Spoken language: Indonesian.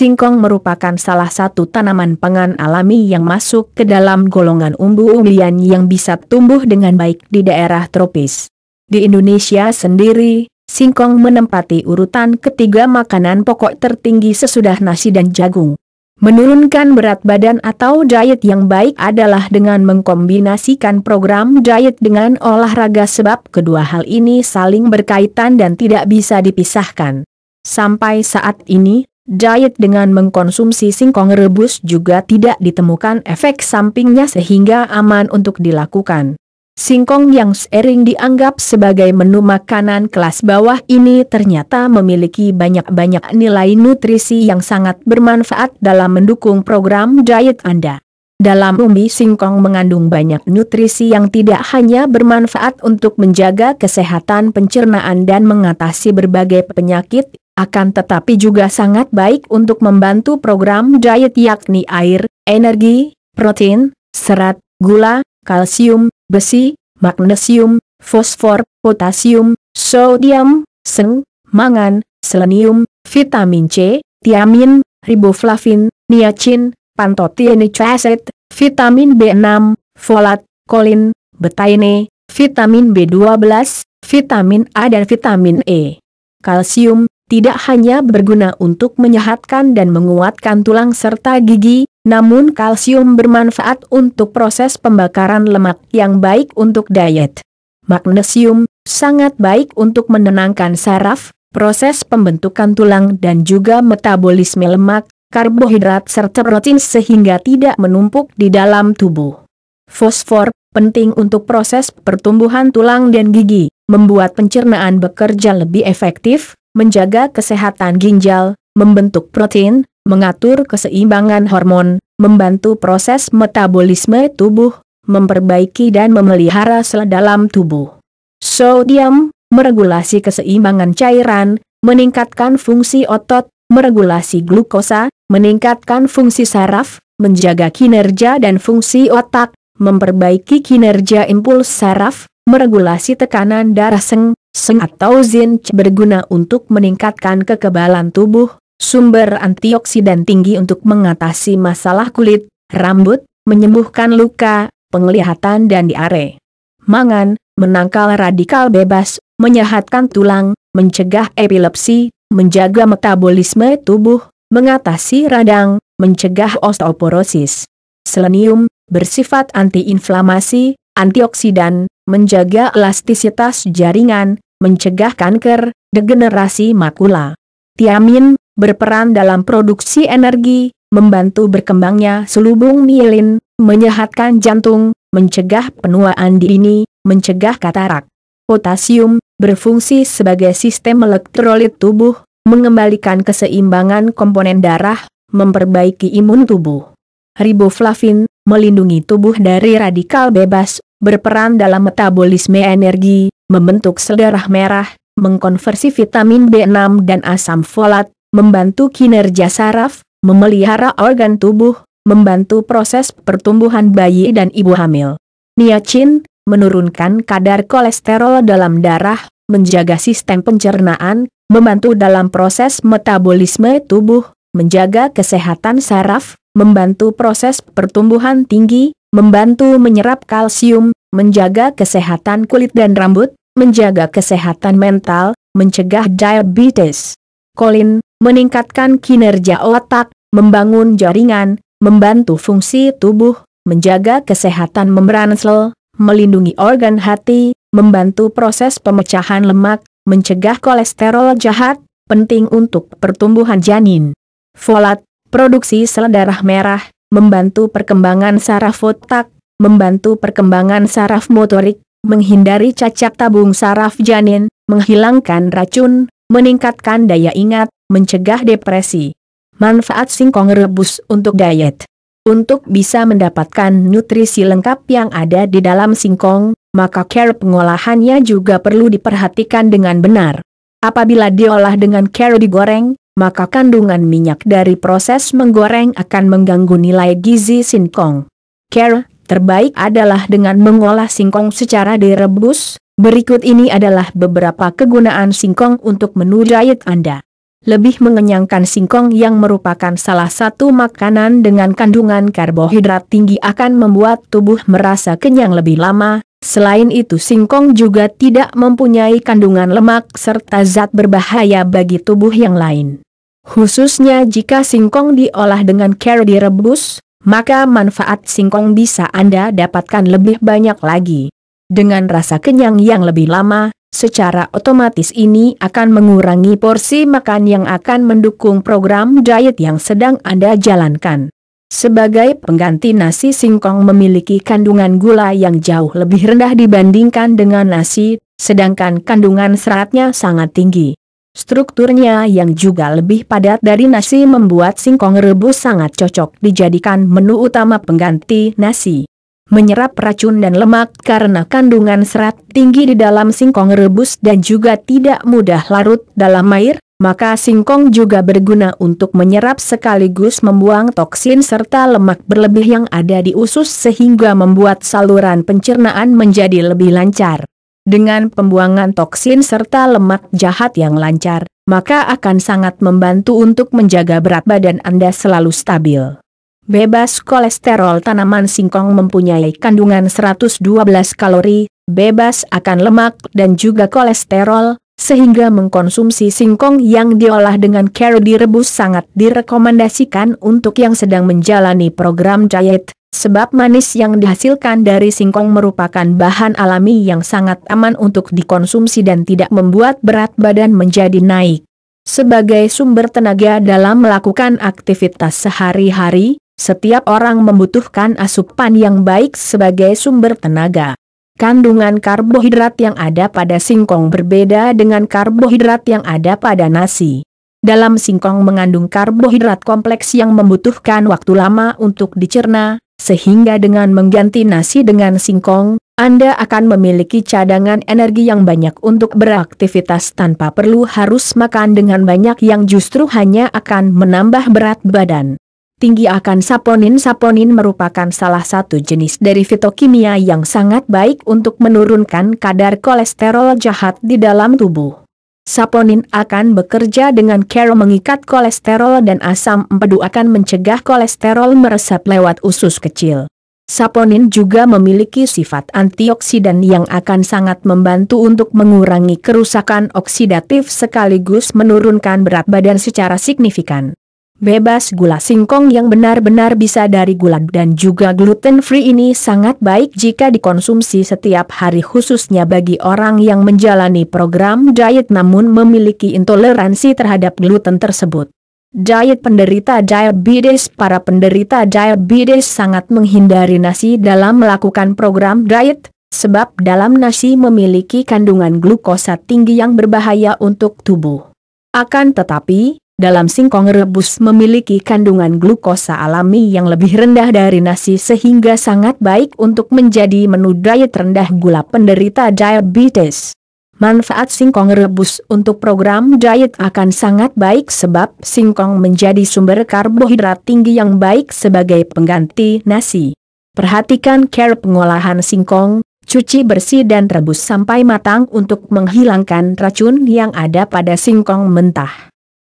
Singkong merupakan salah satu tanaman pangan alami yang masuk ke dalam golongan umbu-umbian yang bisa tumbuh dengan baik di daerah tropis. Di Indonesia sendiri, singkong menempati urutan ketiga makanan pokok tertinggi sesudah nasi dan jagung. Menurunkan berat badan atau diet yang baik adalah dengan mengkombinasikan program diet dengan olahraga sebab kedua hal ini saling berkaitan dan tidak bisa dipisahkan. Sampai saat ini, Diet dengan mengkonsumsi singkong rebus juga tidak ditemukan efek sampingnya sehingga aman untuk dilakukan. Singkong yang sering dianggap sebagai menu makanan kelas bawah ini ternyata memiliki banyak-banyak nilai nutrisi yang sangat bermanfaat dalam mendukung program diet Anda. Dalam umbi singkong mengandung banyak nutrisi yang tidak hanya bermanfaat untuk menjaga kesehatan pencernaan dan mengatasi berbagai penyakit, akan tetapi juga sangat baik untuk membantu program diet yakni air, energi, protein, serat, gula, kalsium, besi, magnesium, fosfor, potasium, sodium, seng, mangan, selenium, vitamin C, tiamin, riboflavin, niacin, pantothenic acid, vitamin B6, folat, kolin, betaine, vitamin B12, vitamin A dan vitamin E. Kalsium, tidak hanya berguna untuk menyehatkan dan menguatkan tulang serta gigi, namun kalsium bermanfaat untuk proses pembakaran lemak yang baik untuk diet. Magnesium sangat baik untuk menenangkan saraf, proses pembentukan tulang dan juga metabolisme lemak, karbohidrat serta protein sehingga tidak menumpuk di dalam tubuh. Fosfor penting untuk proses pertumbuhan tulang dan gigi, membuat pencernaan bekerja lebih efektif, menjaga kesehatan ginjal, membentuk protein, mengatur keseimbangan hormon, membantu proses metabolisme tubuh, memperbaiki dan memelihara sel dalam tubuh. Sodium, meregulasi keseimbangan cairan, meningkatkan fungsi otot, meregulasi glukosa, meningkatkan fungsi saraf, menjaga kinerja dan fungsi otak, memperbaiki kinerja impuls saraf, meregulasi tekanan darah seng, Seng atau zinc berguna untuk meningkatkan kekebalan tubuh, sumber antioksidan tinggi untuk mengatasi masalah kulit, rambut, menyembuhkan luka, penglihatan dan diare. Mangan, menangkal radikal bebas, menyehatkan tulang, mencegah epilepsi, menjaga metabolisme tubuh, mengatasi radang, mencegah osteoporosis. Selenium, bersifat antiinflamasi, antioksidan, menjaga elastisitas jaringan, mencegah kanker, degenerasi makula. Tiamin, berperan dalam produksi energi, membantu berkembangnya selubung mielin, menyehatkan jantung, mencegah penuaan dini, mencegah katarak. Potasium, berfungsi sebagai sistem elektrolit tubuh, mengembalikan keseimbangan komponen darah, memperbaiki imun tubuh. Riboflavin, melindungi tubuh dari radikal bebas, berperan dalam metabolisme energi, membentuk sel darah merah, mengkonversi vitamin B6 dan asam folat, membantu kinerja saraf, memelihara organ tubuh, membantu proses pertumbuhan bayi dan ibu hamil. Niacin, menurunkan kadar kolesterol dalam darah, menjaga sistem pencernaan, membantu dalam proses metabolisme tubuh, menjaga kesehatan saraf, membantu proses pertumbuhan tinggi, membantu menyerap kalsium, menjaga kesehatan kulit dan rambut, menjaga kesehatan mental, mencegah diabetes. Kolin, meningkatkan kinerja otak, membangun jaringan, membantu fungsi tubuh, menjaga kesehatan membran sel, melindungi organ hati, membantu proses pemecahan lemak, mencegah kolesterol jahat, penting untuk pertumbuhan janin. Folat, produksi sel darah merah, membantu perkembangan saraf otak, membantu perkembangan saraf motorik, menghindari cacat tabung saraf janin, menghilangkan racun, meningkatkan daya ingat, mencegah depresi. Manfaat singkong rebus untuk diet. Untuk bisa mendapatkan nutrisi lengkap yang ada di dalam singkong, maka care pengolahannya juga perlu diperhatikan dengan benar. Apabila diolah dengan care digoreng, maka kandungan minyak dari proses menggoreng akan mengganggu nilai gizi singkong. Care, terbaik adalah dengan mengolah singkong secara direbus, berikut ini adalah beberapa kegunaan singkong untuk menu diet Anda. Lebih mengenyangkan singkong yang merupakan salah satu makanan dengan kandungan karbohidrat tinggi akan membuat tubuh merasa kenyang lebih lama, Selain itu singkong juga tidak mempunyai kandungan lemak serta zat berbahaya bagi tubuh yang lain. Khususnya jika singkong diolah dengan cara direbus, maka manfaat singkong bisa Anda dapatkan lebih banyak lagi. Dengan rasa kenyang yang lebih lama, secara otomatis ini akan mengurangi porsi makan yang akan mendukung program diet yang sedang Anda jalankan. Sebagai pengganti nasi singkong memiliki kandungan gula yang jauh lebih rendah dibandingkan dengan nasi, sedangkan kandungan seratnya sangat tinggi. Strukturnya yang juga lebih padat dari nasi membuat singkong rebus sangat cocok dijadikan menu utama pengganti nasi menyerap racun dan lemak karena kandungan serat tinggi di dalam singkong rebus dan juga tidak mudah larut dalam air, maka singkong juga berguna untuk menyerap sekaligus membuang toksin serta lemak berlebih yang ada di usus sehingga membuat saluran pencernaan menjadi lebih lancar. Dengan pembuangan toksin serta lemak jahat yang lancar, maka akan sangat membantu untuk menjaga berat badan Anda selalu stabil. Bebas kolesterol tanaman singkong mempunyai kandungan 112 kalori, bebas akan lemak dan juga kolesterol, sehingga mengkonsumsi singkong yang diolah dengan karo direbus sangat direkomendasikan untuk yang sedang menjalani program diet, sebab manis yang dihasilkan dari singkong merupakan bahan alami yang sangat aman untuk dikonsumsi dan tidak membuat berat badan menjadi naik. Sebagai sumber tenaga dalam melakukan aktivitas sehari-hari, setiap orang membutuhkan asupan yang baik sebagai sumber tenaga. Kandungan karbohidrat yang ada pada singkong berbeda dengan karbohidrat yang ada pada nasi. Dalam singkong mengandung karbohidrat kompleks yang membutuhkan waktu lama untuk dicerna, sehingga dengan mengganti nasi dengan singkong, Anda akan memiliki cadangan energi yang banyak untuk beraktivitas tanpa perlu harus makan dengan banyak yang justru hanya akan menambah berat badan tinggi akan saponin. Saponin merupakan salah satu jenis dari fitokimia yang sangat baik untuk menurunkan kadar kolesterol jahat di dalam tubuh. Saponin akan bekerja dengan cara mengikat kolesterol dan asam empedu akan mencegah kolesterol meresap lewat usus kecil. Saponin juga memiliki sifat antioksidan yang akan sangat membantu untuk mengurangi kerusakan oksidatif sekaligus menurunkan berat badan secara signifikan. Bebas gula singkong yang benar-benar bisa dari gula dan juga gluten free ini sangat baik jika dikonsumsi setiap hari khususnya bagi orang yang menjalani program diet namun memiliki intoleransi terhadap gluten tersebut. Diet penderita diabetes Para penderita diabetes sangat menghindari nasi dalam melakukan program diet, sebab dalam nasi memiliki kandungan glukosa tinggi yang berbahaya untuk tubuh. Akan tetapi, dalam singkong rebus memiliki kandungan glukosa alami yang lebih rendah dari nasi sehingga sangat baik untuk menjadi menu diet rendah gula penderita diabetes. Manfaat singkong rebus untuk program diet akan sangat baik sebab singkong menjadi sumber karbohidrat tinggi yang baik sebagai pengganti nasi. Perhatikan cara pengolahan singkong, cuci bersih dan rebus sampai matang untuk menghilangkan racun yang ada pada singkong mentah.